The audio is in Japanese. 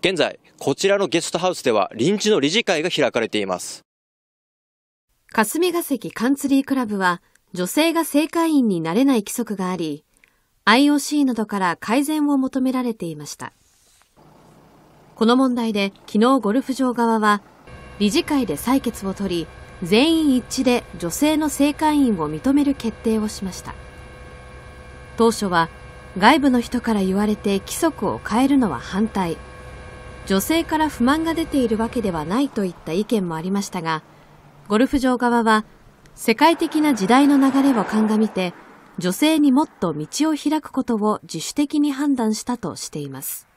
現在、こちらのゲストハウスでは臨時の理事会が開かれています。霞ヶ関カンツリークラブは、女性が正会員になれない規則があり、IOC などから改善を求められていました。この問題で昨日ゴルフ場側は、理事会で採決を取り、全員一致で女性の正会員を認める決定をしました。当初は、外部の人から言われて規則を変えるのは反対。女性から不満が出ているわけではないといった意見もありましたが、ゴルフ場側は、世界的な時代の流れを鑑みて、女性にもっと道を開くことを自主的に判断したとしています。